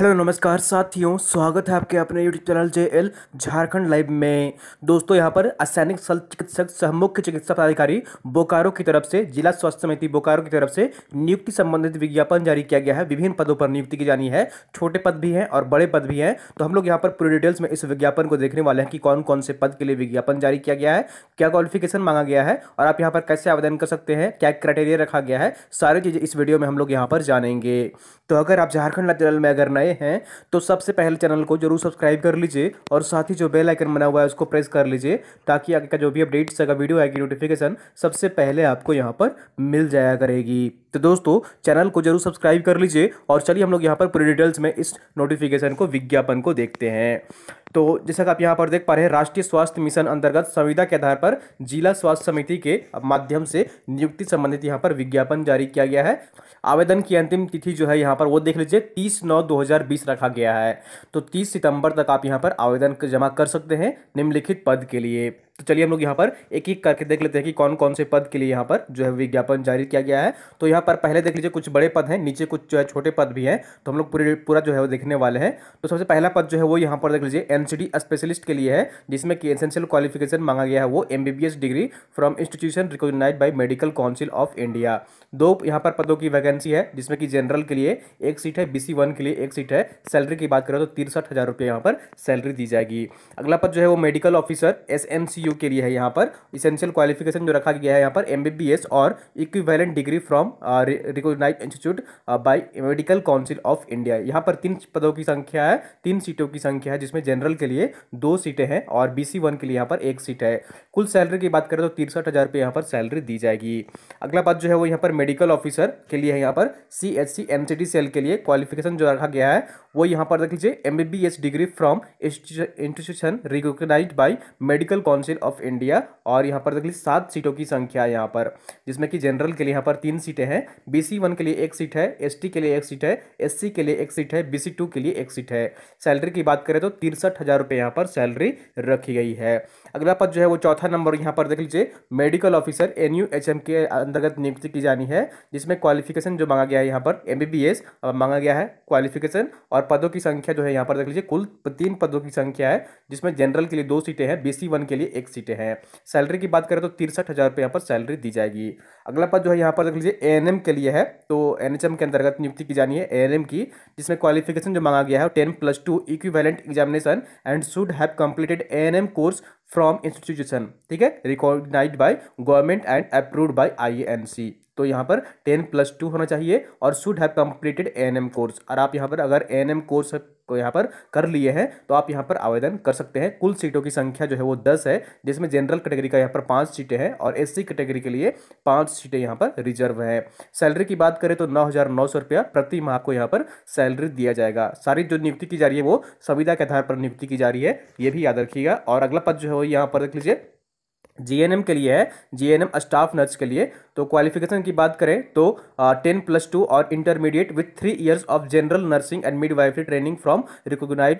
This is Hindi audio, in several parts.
हेलो नमस्कार साथियों स्वागत है आपके अपने YouTube channel J L Jharkhand live में दोस्तों यहां पर असैनिक स्थल चिकित्सक सह मुख्य चिकित्सा पदाधिकारी बोकारो की तरफ से जिला स्वास्थ्य समिति बोकारो की तरफ से नियुक्ति संबंधित विज्ञापन जारी किया गया है विभिन्न पदों पर नियुक्ति की जानी है छोटे पद भी हैं और बड़े पद भी हैं तो हम लोग यहाँ पर पूरी डिटेल्स में इस विज्ञापन को देखने वाले हैं कि कौन कौन से पद के लिए विज्ञापन जारी किया गया है क्या क्वालिफिकेशन मांगा गया है और आप यहाँ पर कैसे आवेदन कर सकते हैं क्या क्राइटेरिया रखा गया है सारी चीज़ें इस वीडियो में हम लोग यहाँ पर जानेंगे तो अगर आप झारखंड चैनल में अगर नए नए हैं तो सबसे पहले चैनल को जरूर सब्सक्राइब कर लीजिए और साथ ही जो बेल आइकन बना हुआ है उसको प्रेस कर लीजिए ताकि आगे का जो भी अपडेट्स अगर वीडियो आएगी नोटिफिकेशन सबसे पहले आपको यहाँ पर मिल जाया करेगी तो दोस्तों चैनल को जरूर सब्सक्राइब कर लीजिए और चलिए हम लोग यहाँ पर पूरी डिटेल्स में इस नोटिफिकेशन को विज्ञापन को देखते हैं तो जैसा कि आप यहाँ पर देख पा रहे हैं राष्ट्रीय स्वास्थ्य मिशन अंतर्गत संविदा के आधार पर जिला स्वास्थ्य समिति के माध्यम से नियुक्ति संबंधित यहाँ पर विज्ञापन जारी किया गया है आवेदन की अंतिम तिथि जो है यहाँ पर वो देख लीजिए तीस नौ दो रखा गया है तो तीस सितंबर तक आप यहाँ पर आवेदन जमा कर सकते हैं निम्नलिखित पद के लिए तो चलिए हम लोग यहाँ पर एक एक करके देख लेते हैं कि कौन कौन से पद के लिए यहाँ पर जो है विज्ञापन जारी किया गया है तो यहाँ पर पहले देख लीजिए कुछ बड़े पद हैं नीचे कुछ जो है छोटे पद भी हैं तो हम लोग पूरे पूरा जो है वो देखने वाले हैं तो सबसे पहला पद जो है वो यहाँ पर देख लीजिए एन स्पेशलिस्ट के लिए है जिसमें कि एसेंशियल क्वालिफिकेशन मांगा गया है वो M degree from institution recognise by medical council of India दो यहाँ पर पदों की वैकेंसी है जिसमें कि जनरल के लिए एक सीट है बी के लिए एक सीट है सैलरी की बात करें तो तिरसठ हज़ार रुपये यहाँ पर सैलरी दी जाएगी अगला पद जो है वो मेडिकल ऑफिसर एस यू के लिए है यहाँ पर इसेंशियल क्वालिफिकेशन जो रखा गया है यहाँ पर एम और equivalent degree from recognise institute by medical council of India यहाँ पर तीन पदों की संख्या है तीन सीटों की संख्या है जिसमें जनरल के लिए दो सीटें हैं और बी वन के लिए यहाँ पर एक सीट है कुल सैलरी की बात करें तो तिरसठ हज़ार रुपये पर सैलरी दी जाएगी अगला पद जो है वो यहाँ पर मेडिकल ऑफिसर के लिए है यहाँ पर सी एच सेल के लिए क्वालिफिकेशन जो रखा गया है वो यहाँ पर देख लीजिए M B B S degree from institution recognise by medical council council of India और यहाँ पर देख लीजिए सात सीटों की संख्या है यहाँ पर जिसमें कि जनरल के लिए यहाँ पर तीन सीटें हैं बी सी वन के लिए एक सीट है एस टी के लिए एक सीट है एस सी के लिए एक सीट है बी सी टू के लिए एक सीट है सैलरी की बात करें तो तिरसठ हज़ार रुपये यहाँ पर सैलरी रखी गई है अगला पद जो है वो चौथा नंबर यहाँ पर देख लीजिए medical officer N U H M के अंतर्गत नियुक्ति की जानी है जिसमें क्वालिफिकेशन जो मांगा गया है यहाँ पर एम बी बी एस मांगा गया है क्वालिफिकेशन और पदों की संख्या जो है यहाँ पर देख लीजिए कुल तीन पदों की संख्या है जिसमें जनरल के लिए दो सीटें हैं बी सी वन के लिए एक एक सीटें हैं सैलरी की बात करें तो तिरसठ हज़ार रुपये यहाँ पर सैलरी दी जाएगी अगला पद जो है यहाँ पर देख लीजिए ए के लिए है तो एन के अंतर्गत नियुक्ति की जानी है ए की जिसमें क्वालिफिकेशन जो मांगा गया है टेन प्लस टू इक्वी examination and should have completed a course from institution ठीक है recognise by government and approved by INC तो यहाँ पर टेन प्लस टू होना चाहिए और should have an ANM course और आप यहाँ पर अगर एएनएम कोर्स को यहाँ पर कर लिए हैं तो आप यहाँ पर आवेदन कर सकते हैं कुल सीटों की संख्या जो है वो दस है जिसमें जनरल कैटेगरी का यहाँ पर पाँच सीटें हैं और एससी कैटेगरी के लिए पाँच सीटें यहाँ पर रिजर्व हैं सैलरी की बात करें तो नौ हज़ार नौ सौ रुपया प्रति माह आपको यहाँ पर सैलरी दिया जाएगा सारी जो नियुक्ति की जा रही है वो संविधा के आधार पर नियुक्ति की जा रही है ये भी याद रखिएगा और अगला पद जो है हो तो यहाँ पर देख लीजिए जीएनएम के लिए है जीएनएम स्टाफ नर्स के लिए तो क्वालिफिकेशन की बात करें तो टेन प्लस टू और intermediate with three years of general nursing and midwifery training from recognise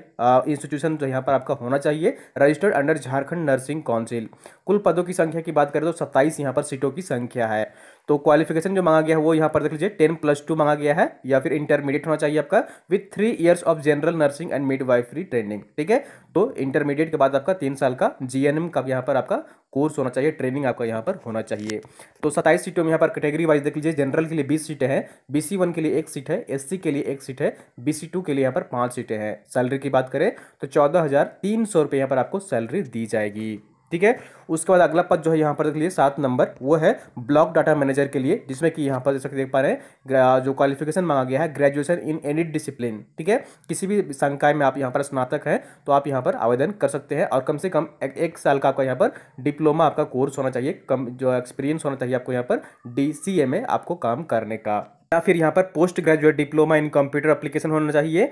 institution जो यहाँ पर आपका होना चाहिए registered under Jharkhand nursing council कुल पदों की संख्या की बात करें तो सत्ताईस यहाँ पर सीटों की संख्या है तो क्वालिफिकेशन जो मांगा गया है वो यहाँ पर देख लीजिए टेन प्लस टू मांगा गया है या फिर इंटरमीडिएट होना चाहिए आपका with three years of general nursing and midwifery training ठीक है तो इंटरमीडिएट के बाद आपका तीन साल का जीएनएम का यहाँ पर आपका कोर्स होना चाहिए ट्रेनिंग आपका यहाँ पर होना चाहिए तो सत्ताईस सीटों में यहाँ पर कैटेगरी वाइज देख लीजिए जनरल के लिए बीस सीटें हैं बीसी वन के लिए एक सीट है एस सी के लिए एक सीट है बीसी टू के लिए यहाँ पर पाँच सीटें हैं सैलरी की बात करें तो चौदह हज़ार तीन सौ रुपये यहाँ पर आपको सैलरी दी जाएगी ठीक है उसके बाद अगला पद जो है यहाँ पर देख लीजिए सात नंबर वो है ब्लॉक डाटा मैनेजर के लिए जिसमें कि यहाँ पर जैसा देख पा रहे हैं जो क्वालिफिकेशन मांगा गया है ग्रेजुएशन इन एनी डिसिप्लिन ठीक है किसी भी संकाय में आप यहाँ पर स्नातक हैं तो आप यहाँ पर आवेदन कर सकते हैं और कम से कम एक, एक साल का आपका यहाँ पर डिप्लोमा आपका कोर्स होना चाहिए कम जो एक्सपीरियंस होना चाहिए आपको यहाँ पर डी में आपको काम करने का या फिर यहाँ पर post graduate diploma in computer application होना चाहिए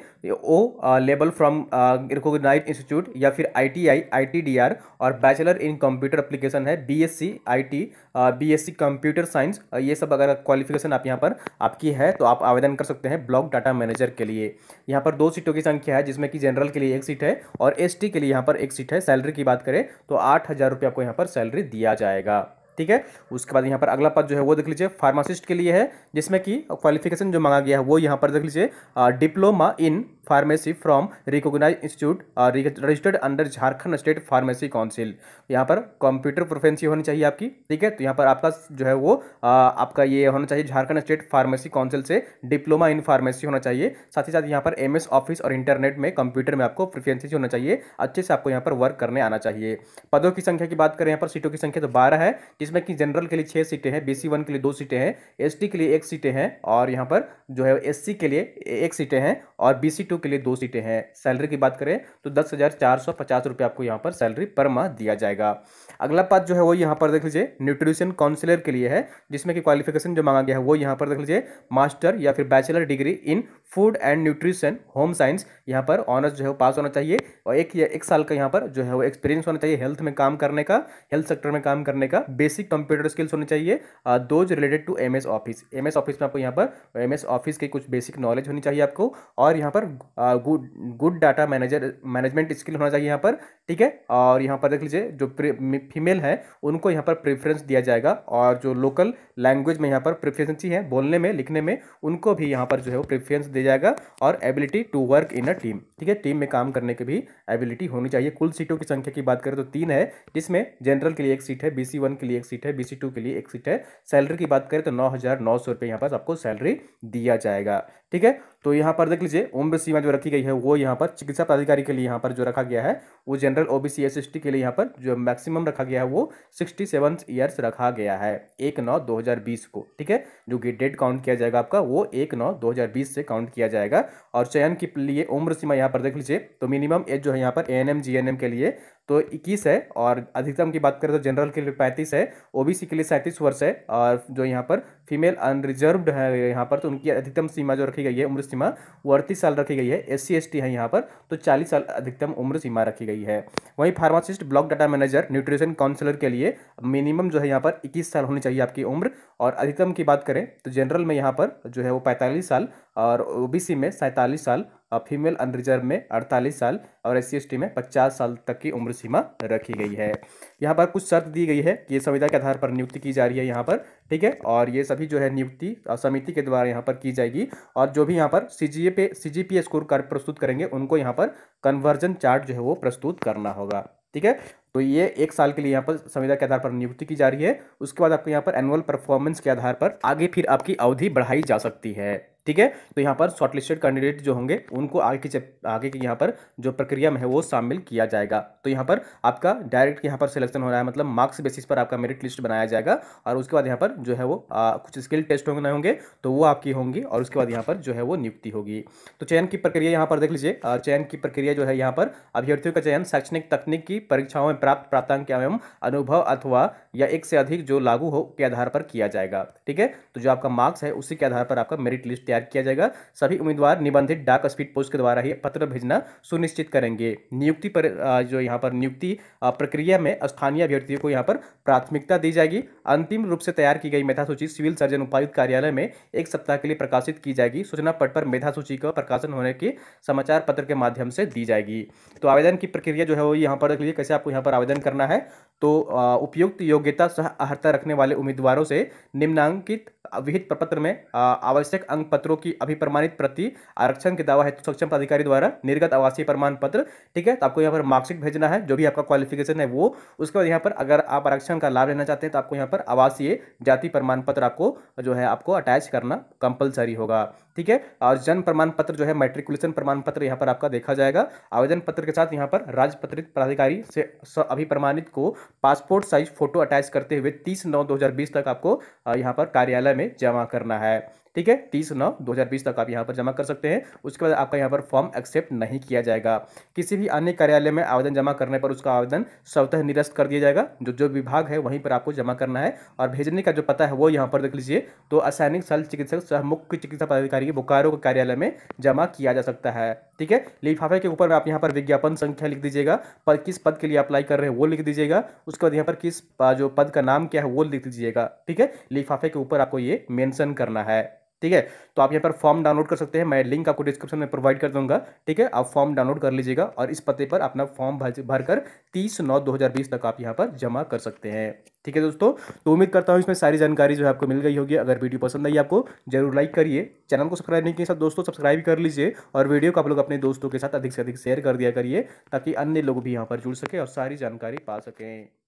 ओ लेबल फ्रॉम रिकोगनाइज इंस्टीट्यूट या फिर आईटीआई आईटीडीआर और बैचलर इन कंप्यूटर एप्लीकेशन है BSc IT BSc computer science ये सब अगर क्वालिफिकेशन आप यहाँ पर आपकी है तो आप आवेदन कर सकते हैं ब्लॉक डाटा मैनेजर के लिए यहाँ पर दो सीटों की संख्या है जिसमें कि जनरल के लिए एक सीट है और एस के लिए यहाँ पर एक सीट है सैलरी की बात करें तो आठ आपको यहाँ पर सैलरी दिया जाएगा ठीक है उसके बाद यहाँ पर अगला पद जो है वो देख लीजिए फार्मासिस्ट के लिए है जिसमें कि क्वालिफिकेशन जो मांगा गया है वो यहाँ पर देख लीजिए diploma in pharmacy from recognise institute registered under Jharkhand state pharmacy council यहाँ पर कंप्यूटर प्रोफेंसी होनी चाहिए आपकी ठीक है तो यहाँ पर आपका जो है वो आ, आपका ये होना चाहिए झारखंड स्टेट फार्मेसी काउंसिल से डिप्लोमा इन फार्मेसी होना चाहिए साथ ही साथ यहाँ पर एम ऑफिस और इंटरनेट में कंप्यूटर में आपको प्रोफेंसी होना चाहिए अच्छे से आपको यहाँ पर वर्क करने आना चाहिए पदों की संख्या की बात करें यहाँ पर सीटों की संख्या तो बारह है जिसमें कि जनरल के लिए छः सीटें हैं बी के लिए दो सीटें हैं एस के लिए एक सीटें हैं और यहाँ पर जो है एस के लिए एक सीटें हैं और बी सी टू के लिए दो सीटें हैं सैलरी की बात करें तो दस हज़ार चार सौ पचास रुपये आपको यहाँ पर सैलरी पर माह दिया जाएगा अगला पद जो है वो यहाँ पर देख लीजिए न्यूट्रिशन काउंसिलर के लिए है जिसमें कि क्वालिफिकेशन जो मांगा गया है वो यहाँ पर देख लीजिए मास्टर या फिर bachelor degree in food and nutrition home science यहाँ पर ऑनर्स जो है वो पास होना चाहिए और एक या एक साल का यहाँ पर जो है वो एक्सपीरियंस होना चाहिए हेल्थ में काम करने का हेल्थ सेक्टर में काम करने का बेसिक कंप्यूटर स्किल्स होने चाहिए those related to M office M office में आपको यहाँ पर एम ऑफिस के कुछ बेसिक नॉलेज होनी चाहिए आपको और यहाँ पर good good data manager management skill होना चाहिए यहाँ पर ठीक है और यहाँ पर देख लीजिए जो फीमेल है उनको यहाँ पर प्रेफरेंस दिया जाएगा और जो लोकल लैंग्वेज में यहाँ पर प्रेफरेंस ही है बोलने में लिखने में उनको भी यहाँ पर जो है वो प्रेफरेंस दिया जाएगा और ability to work in a team ठीक है टीम में काम करने की भी एबिलिटी होनी चाहिए कुल सीटों की संख्या की बात करें तो तीन है जिसमें जनरल के लिए एक सीट है बी वन के लिए एक सीट है बी के लिए एक सीट है सैलरी की बात करें तो नौ हज़ार नौ सौ रुपये यहाँ पर आपको सैलरी दिया जाएगा ठीक है तो यहाँ पर देख लीजिए उम्र सीमा जो रखी गई है वो यहाँ पर चिकित्सा पदाधिकारी के लिए यहाँ पर जो रखा गया है वो जनरल ओबीसी एस के लिए यहाँ पर जो मैक्सिमम रखा गया है वो सिक्सटी सेवन ईयर्स रखा गया है एक नौ दो हज़ार बीस को ठीक है जो कि डेट काउंट किया जाएगा आपका वो एक नौ दो हज़ार बीस से काउंट किया जाएगा और चयन के लिए उम्र सीमा यहाँ पर देख लीजिए तो मिनिमम एज जो है यहाँ पर ए एन एम के लिए तो इक्कीस है और अधिकतम की बात करें तो जनरल के लिए पैंतीस है ओबीसी के लिए सैंतीस वर्ष है और जो यहाँ पर फीमेल अनरिजर्वड है यहाँ पर तो उनकी अधिकतम सीमा जो रखी गई है उम्र सीमा वो अड़तीस साल रखी गई है एस सी है यहाँ पर तो चालीस साल अधिकतम उम्र सीमा रखी गई है वहीं pharmacist block data manager nutrition counsellor के लिए मिनिमम जो है यहाँ पर इक्कीस साल होनी चाहिए आपकी उम्र और अधिकतम की बात करें तो जनरल में यहाँ पर जो है वो पैंतालीस साल और ओबीसी में सैंतालीस साल और फीमेल अनरिजर्व में 48 साल और एस सी में 50 साल तक की उम्र सीमा रखी गई है यहाँ पर कुछ शर्त दी गई है कि ये संविधा के आधार पर नियुक्ति की जा रही है यहाँ पर ठीक है और ये सभी जो है नियुक्ति समिति के द्वारा यहाँ पर की जाएगी और जो भी यहाँ पर सी जी पे C G P score card प्रस्तुत करेंगे उनको यहाँ पर कन्वर्जन चार्ट जो है वो प्रस्तुत करना होगा ठीक है तो ये एक साल के लिए यहाँ पर संविदा के आधार पर नियुक्ति की जा रही है उसके बाद आपको यहाँ पर एनुअल परफॉर्मेंस के आधार पर आगे फिर आपकी अवधि बढ़ाई जा सकती है ठीक है तो यहाँ पर शॉर्टलिस्टेड कैंडिडेट जो होंगे उनको आगे की आगे की यहाँ पर जो प्रक्रिया में है वो शामिल किया जाएगा तो यहाँ पर आपका डायरेक्ट यहाँ पर सिलेक्शन हो रहा है मतलब मार्क्स बेसिस पर आपका मेरिट लिस्ट बनाया जाएगा और उसके बाद यहाँ पर जो है वो आ, कुछ स्किल टेस्ट होंगे होंगे तो वो आपकी होंगी और उसके बाद यहाँ पर जो है वो नियुक्ति होगी तो चयन की प्रक्रिया यहाँ पर देख लीजिए चयन की प्रक्रिया जो है यहाँ पर अभ्यर्थियों का चयन शैक्षणिक तकनीक की परीक्षाओं में प्राप्त प्राप्तांक एवं अनुभव अथवा या एक से अधिक जो लागू हो के आधार पर किया जाएगा ठीक है तो जो आपका मार्क्स है उसी के आधार पर आपका मेरिट लिस्ट तैयार किया जाएगा सभी उम्मीदवार निबंधित डाक स्पीड पोस्ट के द्वारा ही पत्र भेजना सुनिश्चित करेंगे नियुक्ति पर जो यहाँ पर नियुक्ति प्रक्रिया में स्थानीय अभ्यर्थियों को यहाँ पर प्राथमिकता दी जाएगी अंतिम रूप से तैयार की गई मेधा सूची सिविल सर्जन उपायुक्त कार्यालय में एक सप्ताह के लिए प्रकाशित की जाएगी सूचना पट पर मेधा सूची का प्रकाशन होने के समाचार पत्र के माध्यम से दी जाएगी तो आवेदन की प्रक्रिया जो है वो यहाँ पर लीजिए कैसे आपको यहाँ पर आवेदन करना है तो उपयुक्त योग्य योग्यता सह अर्हता रखने वाले उम्मीदवारों से निम्नांकित विहित प्रपत्र में आवश्यक अंक पत्रों की अभिप्रमाणित प्रति आरक्षण के दावा हेतु सक्षम प्राधिकारी द्वारा निर्गत आवासीय प्रमाण पत्र ठीक है तो आपको यहाँ पर मार्कशीट भेजना है जो भी आपका क्वालिफिकेशन है वो उसके बाद यहाँ पर अगर आप आरक्षण का लाभ लेना चाहते हैं तो आपको यहाँ पर आवासीय जाति प्रमाण पत्र आपको जो है आपको अटैच करना कंपलसरी होगा ठीक है और जन्म प्रमाण पत्र जो है मेट्रिकुलेशन प्रमाण पत्र यहाँ पर आपका देखा जाएगा आवेदन पत्र के साथ यहाँ पर राज्य पत्रित से अभी प्रमाणित को पासपोर्ट साइज फोटो अटैच करते हुए तीस नौ दो तक आपको यहाँ पर कार्यालय में जमा करना है ठीक है तीस नौ दो हज़ार बीस तक आप यहाँ पर जमा कर सकते हैं उसके बाद आपका यहाँ पर फॉर्म एक्सेप्ट नहीं किया जाएगा किसी भी अन्य कार्यालय में आवेदन जमा करने पर उसका आवेदन स्वतः निरस्त कर दिया जाएगा जो जो विभाग है वहीं पर आपको जमा करना है और भेजने का जो पता है वो यहाँ पर देख लीजिए तो असैनिक शल चिकित्सक सह मुख्य चिकित्सा पदाधिकारी बोकारो के कार्यालय में जमा किया जा सकता है ठीक है लिफाफे के ऊपर आप यहाँ पर विज्ञापन संख्या लिख दीजिएगा पर किस पद के लिए अप्लाई कर रहे हैं वो लिख दीजिएगा उसके बाद यहाँ पर किस जो पद का नाम क्या है वो लिख दीजिएगा ठीक है लिफाफे के ऊपर आपको ये मेंशन करना है ठीक है तो आप यहाँ पर फॉर्म डाउनलोड कर सकते हैं मैं लिंक आपको डिस्क्रिप्शन में प्रोवाइड कर दूंगा ठीक है आप फॉर्म डाउनलोड कर लीजिएगा और इस पते पर अपना फॉर्म भर कर तीस नौ दो हज़ार बीस तक आप यहाँ पर जमा कर सकते हैं ठीक है दोस्तों तो उम्मीद करता हूँ इसमें सारी जानकारी जो है आपको मिल गई होगी अगर वीडियो पसंद आई आपको जरूर लाइक करिए चैनल को सब्सक्राइब नहीं किया साथ दोस्तों सब्सक्राइब कर लीजिए और वीडियो को आप लोग अपने दोस्तों के साथ अधिक से अधिक शेयर कर दिया करिए ताकि अन्य लोग भी यहाँ पर जुड़ सके और सारी जानकारी पा सकें